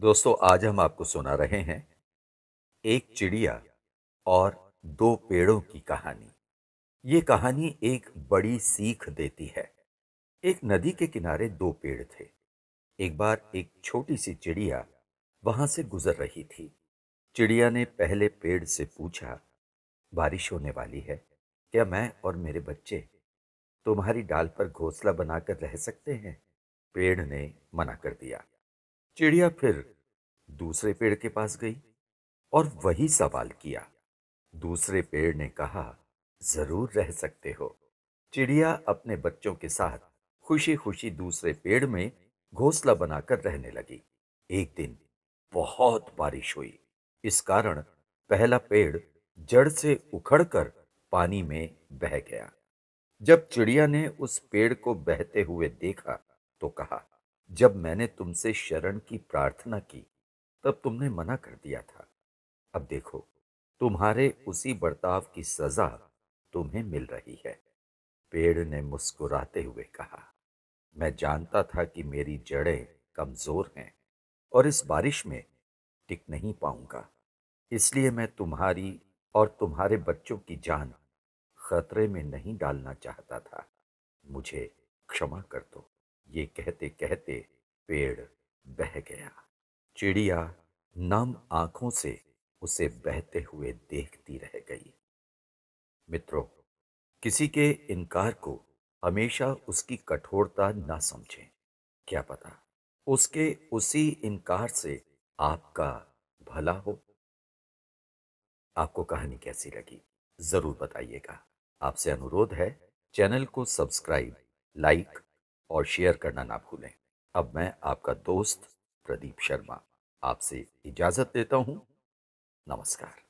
दोस्तों आज हम आपको सुना रहे हैं एक चिड़िया और दो पेड़ों की कहानी ये कहानी एक बड़ी सीख देती है एक नदी के किनारे दो पेड़ थे एक बार एक छोटी सी चिड़िया वहां से गुजर रही थी चिड़िया ने पहले पेड़ से पूछा बारिश होने वाली है क्या मैं और मेरे बच्चे तुम्हारी डाल पर घोंसला बनाकर रह सकते हैं पेड़ ने मना कर दिया चिड़िया फिर दूसरे पेड़ के पास गई और वही सवाल किया दूसरे पेड़ ने कहा जरूर रह सकते हो चिड़िया अपने बच्चों के साथ खुशी खुशी दूसरे पेड़ में घोंसला बनाकर रहने लगी एक दिन बहुत बारिश हुई इस कारण पहला पेड़ जड़ से उखड़कर पानी में बह गया जब चिड़िया ने उस पेड़ को बहते हुए देखा तो कहा जब मैंने तुमसे शरण की प्रार्थना की तब तुमने मना कर दिया था अब देखो तुम्हारे उसी बर्ताव की सजा तुम्हें मिल रही है पेड़ ने मुस्कुराते हुए कहा मैं जानता था कि मेरी जड़ें कमजोर हैं और इस बारिश में टिक नहीं पाऊंगा इसलिए मैं तुम्हारी और तुम्हारे बच्चों की जान खतरे में नहीं डालना चाहता था मुझे क्षमा कर दो ये कहते कहते पेड़ बह गया चिड़िया नम आंखों से उसे बहते हुए देखती रह गई मित्रों किसी के इनकार को हमेशा उसकी कठोरता ना समझें क्या पता उसके उसी इनकार से आपका भला हो आपको कहानी कैसी लगी ज़रूर बताइएगा आपसे अनुरोध है चैनल को सब्सक्राइब लाइक और शेयर करना ना भूलें अब मैं आपका दोस्त प्रदीप शर्मा आपसे इजाज़त देता हूँ नमस्कार